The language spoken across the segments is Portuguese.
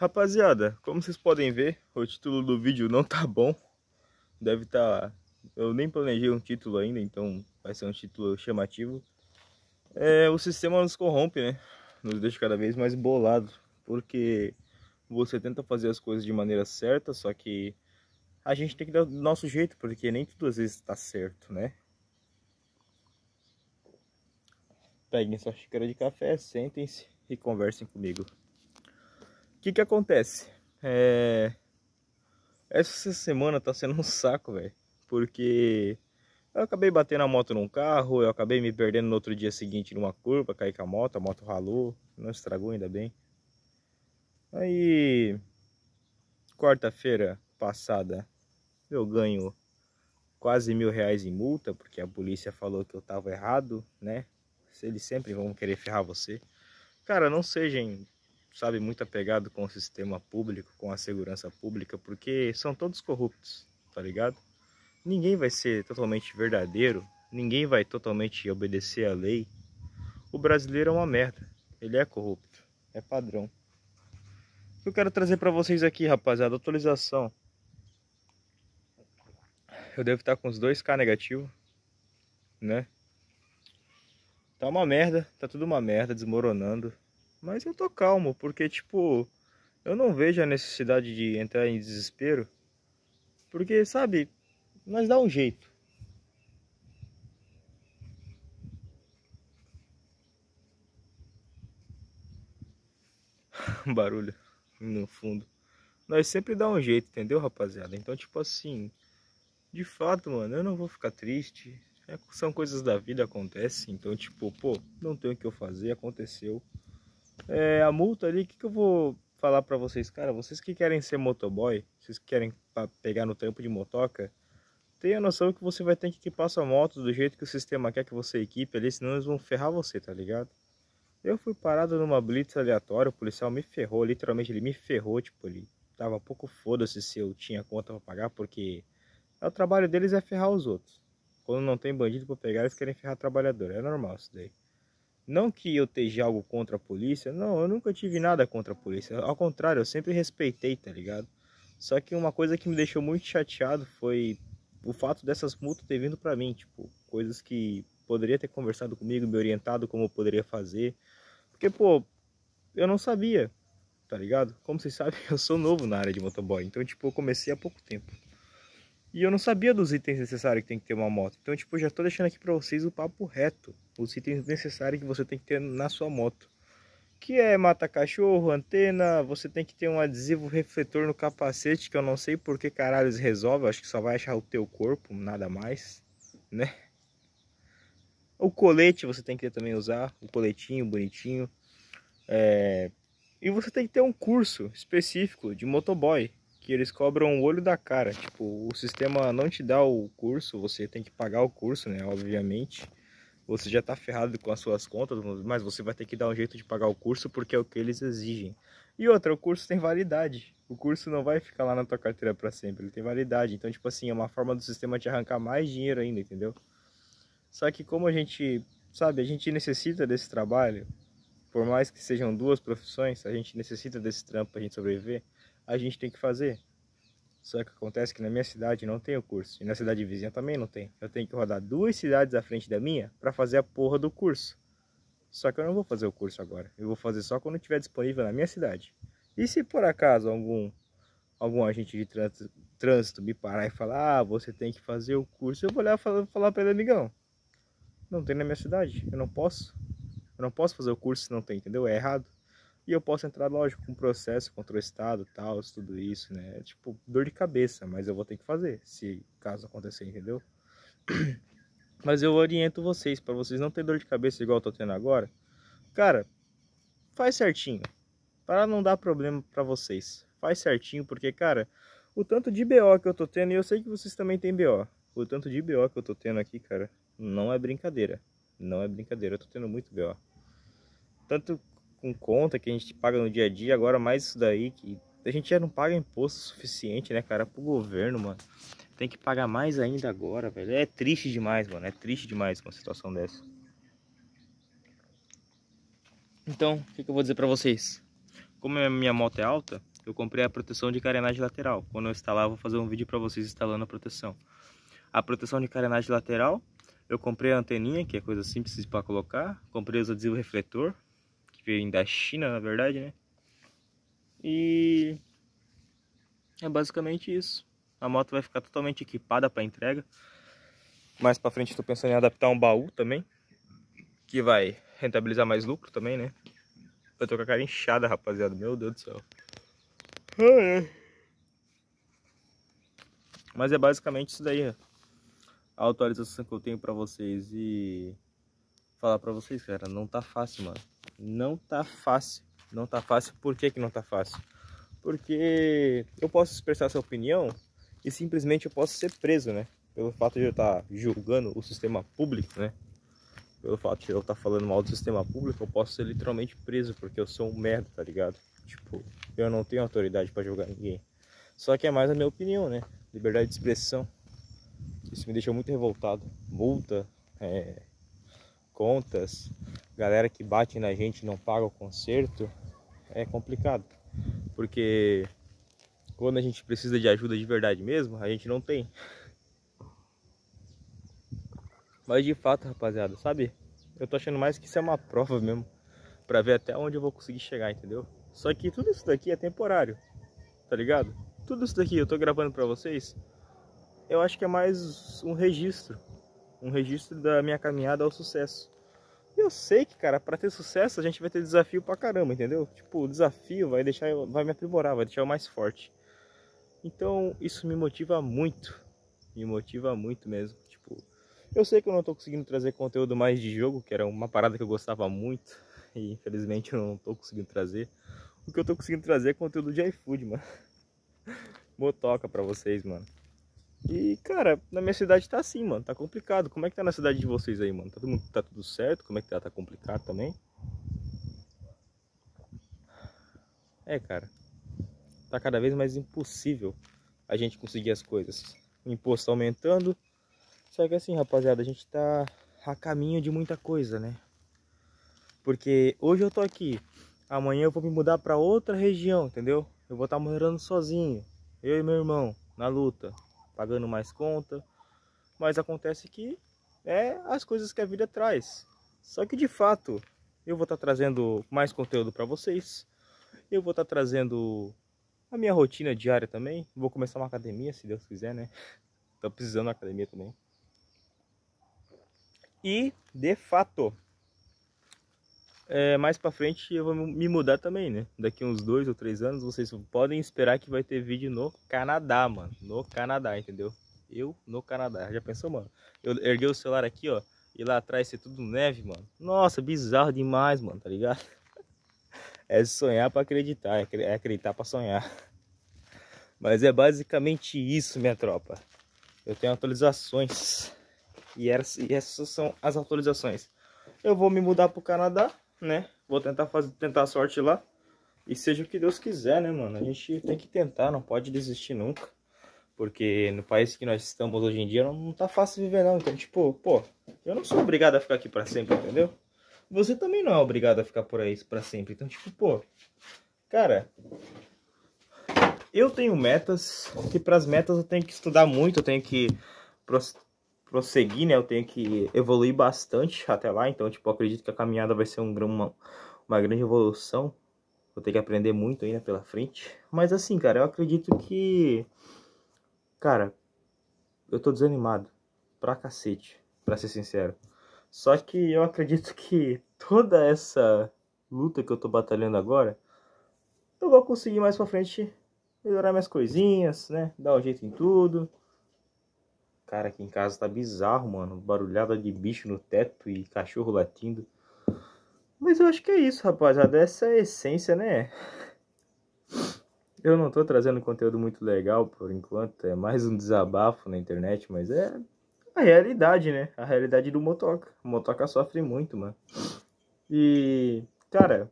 Rapaziada, como vocês podem ver, o título do vídeo não tá bom. Deve estar... Tá... Eu nem planejei um título ainda, então vai ser um título chamativo. É, o sistema nos corrompe, né? Nos deixa cada vez mais bolado. Porque você tenta fazer as coisas de maneira certa, só que a gente tem que dar do nosso jeito, porque nem tudo às vezes tá certo, né? Peguem sua xícara de café, sentem-se e conversem comigo. O que que acontece? É... Essa semana tá sendo um saco, velho. Porque eu acabei batendo a moto num carro, eu acabei me perdendo no outro dia seguinte numa curva, caí com a moto, a moto ralou, não estragou ainda bem. Aí, quarta-feira passada, eu ganho quase mil reais em multa, porque a polícia falou que eu tava errado, né? Eles sempre vão querer ferrar você. Cara, não sejam sabe, muito apegado com o sistema público, com a segurança pública, porque são todos corruptos, tá ligado? Ninguém vai ser totalmente verdadeiro, ninguém vai totalmente obedecer à lei. O brasileiro é uma merda, ele é corrupto, é padrão. O que eu quero trazer para vocês aqui, rapaziada, atualização. Eu devo estar com os 2K negativo, né? Tá uma merda, tá tudo uma merda, desmoronando. Mas eu tô calmo, porque tipo, eu não vejo a necessidade de entrar em desespero. Porque, sabe, nós dá um jeito. Barulho no fundo. Nós sempre dá um jeito, entendeu, rapaziada? Então, tipo assim, de fato, mano, eu não vou ficar triste. É, são coisas da vida, acontecem. Então, tipo, pô, não tem o que eu fazer, aconteceu é, a multa ali, o que, que eu vou falar para vocês? Cara, vocês que querem ser motoboy, vocês que querem pegar no tempo de motoca, tenha noção que você vai ter que equipar sua moto do jeito que o sistema quer que você equipe ali, senão eles vão ferrar você, tá ligado? Eu fui parado numa blitz aleatória, o policial me ferrou, literalmente ele me ferrou, tipo, ele tava um pouco foda-se se eu tinha conta para pagar, porque é o trabalho deles é ferrar os outros. Quando não tem bandido para pegar, eles querem ferrar trabalhador, é normal isso daí. Não que eu esteja algo contra a polícia, não, eu nunca tive nada contra a polícia. Ao contrário, eu sempre respeitei, tá ligado? Só que uma coisa que me deixou muito chateado foi o fato dessas multas ter vindo para mim, tipo, coisas que poderia ter conversado comigo, me orientado como eu poderia fazer. Porque, pô, eu não sabia, tá ligado? Como vocês sabem, eu sou novo na área de motoboy, então, tipo, eu comecei há pouco tempo. E eu não sabia dos itens necessários que tem que ter uma moto. Então, tipo, já tô deixando aqui para vocês o papo reto. Os itens necessários que você tem que ter na sua moto. Que é mata-cachorro, antena, você tem que ter um adesivo refletor no capacete, que eu não sei por que caralho resolve, acho que só vai achar o teu corpo, nada mais, né? O colete você tem que também usar, o coletinho bonitinho. É... E você tem que ter um curso específico de motoboy, que eles cobram o olho da cara. Tipo, o sistema não te dá o curso, você tem que pagar o curso, né? Obviamente. Você já está ferrado com as suas contas, mas você vai ter que dar um jeito de pagar o curso porque é o que eles exigem. E outra, o curso tem validade. O curso não vai ficar lá na tua carteira para sempre, ele tem validade. Então, tipo assim, é uma forma do sistema te arrancar mais dinheiro ainda, entendeu? Só que como a gente, sabe, a gente necessita desse trabalho, por mais que sejam duas profissões, a gente necessita desse trampo para a gente sobreviver a gente tem que fazer. Só que acontece que na minha cidade não tem o curso. E na cidade vizinha também não tem. Eu tenho que rodar duas cidades à frente da minha para fazer a porra do curso. Só que eu não vou fazer o curso agora. Eu vou fazer só quando estiver disponível na minha cidade. E se por acaso algum algum agente de trânsito, trânsito me parar e falar: "Ah, você tem que fazer o curso". Eu vou olhar e falar, falar para ele, amigão: "Não tem na minha cidade. Eu não posso. Eu não posso fazer o curso se não tem, entendeu? É errado". E eu posso entrar, lógico, com processo contra o Estado, tal, tudo isso, né? É tipo, dor de cabeça, mas eu vou ter que fazer, se caso acontecer, entendeu? Mas eu oriento vocês, para vocês não ter dor de cabeça igual eu tô tendo agora. Cara, faz certinho. Para não dar problema para vocês. Faz certinho, porque, cara, o tanto de BO que eu tô tendo, e eu sei que vocês também têm BO. O tanto de BO que eu tô tendo aqui, cara, não é brincadeira. Não é brincadeira, eu tô tendo muito BO. Tanto com conta que a gente paga no dia a dia, agora mais isso daí que a gente já não paga imposto suficiente, né, cara, é pro governo, mano. Tem que pagar mais ainda agora, velho. É triste demais, mano. É triste demais uma situação dessa. Então, o que, que, eu vou dizer para vocês? Como a minha moto é alta, eu comprei a proteção de carenagem lateral. Quando eu instalar, eu vou fazer um vídeo para vocês instalando a proteção. A proteção de carenagem lateral, eu comprei a anteninha, que é coisa simples para colocar. Comprei os adesivos refletor, da é China, na verdade, né? E é basicamente isso. A moto vai ficar totalmente equipada para entrega. Mais para frente estou pensando em adaptar um baú também, que vai rentabilizar mais lucro também, né? Eu tô com a cara inchada, rapaziada. Meu Deus do céu. Mas é basicamente isso daí, né? a atualização que eu tenho para vocês e falar para vocês, cara, não tá fácil, mano não tá fácil. Não tá fácil. Por que, que não tá fácil? Porque eu posso expressar essa opinião e simplesmente eu posso ser preso, né? Pelo fato de eu estar tá julgando o sistema público, né? Pelo fato de eu estar tá falando mal do sistema público, eu posso ser literalmente preso porque eu sou um merda, tá ligado? Tipo, eu não tenho autoridade para julgar ninguém. Só que é mais a minha opinião, né? Liberdade de expressão. Isso me deixa muito revoltado. Multa, é... contas, galera que bate na gente não paga o conserto, é complicado. Porque quando a gente precisa de ajuda de verdade mesmo, a gente não tem. Mas de fato, rapaziada, sabe? Eu tô achando mais que isso é uma prova mesmo. Pra ver até onde eu vou conseguir chegar, entendeu? Só que tudo isso daqui é temporário. Tá ligado? Tudo isso daqui eu tô gravando pra vocês. Eu acho que é mais um registro. Um registro da minha caminhada ao sucesso eu sei que, cara, para ter sucesso a gente vai ter desafio pra caramba, entendeu? Tipo, o desafio vai deixar eu, vai me aprimorar, vai deixar eu mais forte. Então, isso me motiva muito. Me motiva muito mesmo. Tipo, eu sei que eu não tô conseguindo trazer conteúdo mais de jogo, que era uma parada que eu gostava muito. E infelizmente eu não tô conseguindo trazer. O que eu tô conseguindo trazer é conteúdo de iFood, mano. Motoca pra vocês, mano. E, cara, na minha cidade tá assim, mano. Tá complicado. Como é que tá na cidade de vocês aí, mano? Tá tudo, tá tudo certo? Como é que tá? Tá complicado também? É, cara. Tá cada vez mais impossível a gente conseguir as coisas. O imposto tá aumentando. Só que assim, rapaziada, a gente tá a caminho de muita coisa, né? Porque hoje eu tô aqui. Amanhã eu vou me mudar pra outra região, entendeu? Eu vou estar tá morando sozinho. Eu e meu irmão, na luta pagando mais conta. Mas acontece que é as coisas que a vida traz. Só que de fato, eu vou estar tá trazendo mais conteúdo para vocês. Eu vou estar tá trazendo a minha rotina diária também. Vou começar uma academia, se Deus quiser, né? Tô precisando da academia também. E, de fato, é, mais para frente eu vou me mudar também, né? Daqui uns dois ou três anos, vocês podem esperar que vai ter vídeo no Canadá, mano. No Canadá, entendeu? Eu no Canadá. Já pensou, mano? Eu erguei o celular aqui, ó. E lá atrás ser tudo neve, mano. Nossa, bizarro demais, mano, tá ligado? É sonhar para acreditar, é, é acreditar para sonhar. Mas é basicamente isso, minha tropa. Eu tenho atualizações. E essas são as atualizações. Eu vou me mudar pro Canadá né? Vou tentar fazer, tentar a sorte lá. E seja o que Deus quiser, né, mano? A gente tem que tentar, não pode desistir nunca. Porque no país que nós estamos hoje em dia não, não tá fácil viver, não. Então, tipo, pô, eu não sou obrigado a ficar aqui para sempre, entendeu? Você também não é obrigado a ficar por aí para sempre. Então, tipo, pô, cara, eu tenho metas, que para as metas eu tenho que estudar muito, eu tenho que prosseguir, né? Eu tenho que evoluir bastante até lá. Então, tipo, acredito que a caminhada vai ser um, uma, uma grande evolução. Vou ter que aprender muito ainda pela frente. Mas assim, cara, eu acredito que. Cara, eu tô desanimado. Pra cacete, pra ser sincero. Só que eu acredito que toda essa luta que eu tô batalhando agora, eu vou conseguir mais pra frente melhorar minhas coisinhas, né? Dar um jeito em tudo. Cara, aqui em casa tá bizarro, mano. Barulhada de bicho no teto e cachorro latindo. Mas eu acho que é isso, rapaziada. Essa é a essência, né? Eu não tô trazendo conteúdo muito legal por enquanto. É mais um desabafo na internet, mas é a realidade, né? A realidade do motoca. O motoca sofre muito, mano. E, cara,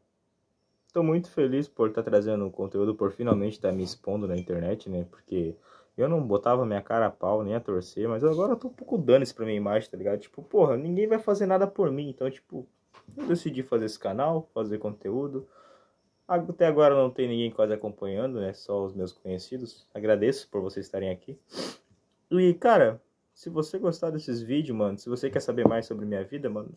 tô muito feliz por estar tá trazendo conteúdo, por finalmente estar tá me expondo na internet, né? Porque eu não botava minha cara a pau, nem a torcer, mas agora eu tô um pouco dando isso pra minha imagem, tá ligado? Tipo, porra, ninguém vai fazer nada por mim, então, tipo, eu decidi fazer esse canal, fazer conteúdo. Até agora não tem ninguém quase acompanhando, né? Só os meus conhecidos. Agradeço por vocês estarem aqui. E, cara, se você gostar desses vídeos, mano, se você quer saber mais sobre minha vida, mano,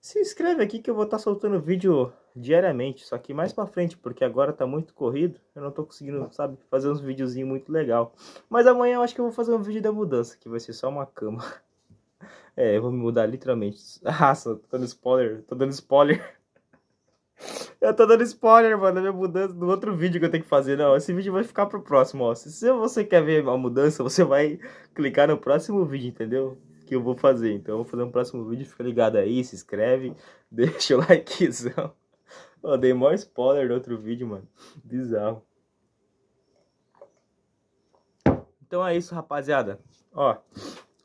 se inscreve aqui que eu vou estar tá soltando vídeo diariamente, só que mais para frente, porque agora tá muito corrido, eu não tô conseguindo, sabe, fazer uns videozinhos muito legal. Mas amanhã eu acho que eu vou fazer um vídeo da mudança, que vai ser só uma cama. É, eu vou me mudar literalmente. Ah, só tô dando spoiler, tô dando spoiler. Eu tô dando spoiler, mano, da minha mudança do outro vídeo que eu tenho que fazer. Não, esse vídeo vai ficar pro próximo, ó. Se você quer ver a mudança, você vai clicar no próximo vídeo, entendeu? que eu vou fazer. Então eu vou fazer um próximo vídeo, fica ligado aí, se inscreve, deixa o likezão. Eu dei maior spoiler do outro vídeo, mano. Bizarro. Então é isso, rapaziada. Ó,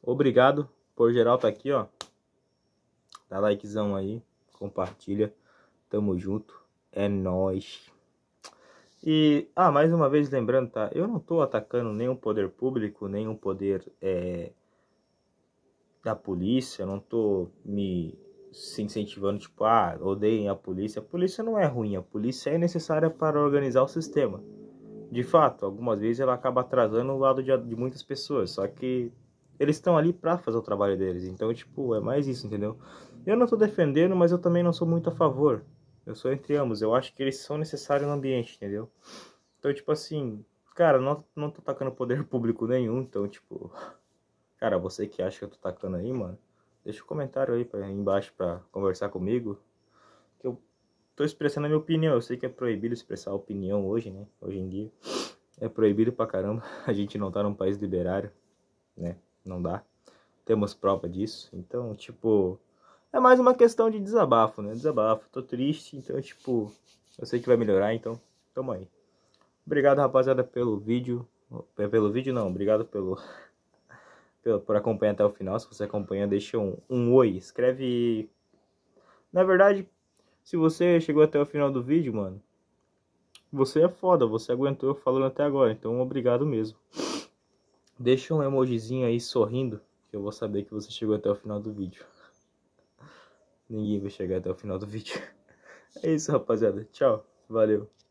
obrigado por geral tá aqui, ó. Dá likezão aí, compartilha. Tamo junto. É nóis. E, ah, mais uma vez lembrando, tá? Eu não tô atacando nenhum poder público, nenhum poder é, da polícia, eu não tô me se incentivando, tipo, ah, odeiem a polícia. A polícia não é ruim, a polícia é necessária para organizar o sistema. De fato, algumas vezes ela acaba atrasando o lado de, de muitas pessoas, só que eles estão ali para fazer o trabalho deles. Então, tipo, é mais isso, entendeu? Eu não tô defendendo, mas eu também não sou muito a favor. Eu sou entre ambos, eu acho que eles são necessários no ambiente, entendeu? Então, tipo assim, cara, não, não tô atacando poder público nenhum, então, tipo, Cara, você que acha que eu tô tacando aí, mano, deixa um comentário aí, pra, aí embaixo pra conversar comigo. Que eu tô expressando a minha opinião. Eu sei que é proibido expressar opinião hoje, né? Hoje em dia. É proibido pra caramba. A gente não tá num país liberário, né? Não dá. Temos prova disso. Então, tipo. É mais uma questão de desabafo, né? Desabafo. Tô triste, então, tipo. Eu sei que vai melhorar, então. Tamo aí. Obrigado, rapaziada, pelo vídeo. Pelo vídeo, não. Obrigado pelo por, por acompanhar até o final. Se você acompanha, deixa um, um oi. Escreve. Na verdade, se você chegou até o final do vídeo, mano, você é foda, você aguentou eu falando até agora, então obrigado mesmo. Deixa um emojizinho aí sorrindo, que eu vou saber que você chegou até o final do vídeo. Ninguém vai chegar até o final do vídeo. É isso, rapaziada. Tchau. Valeu.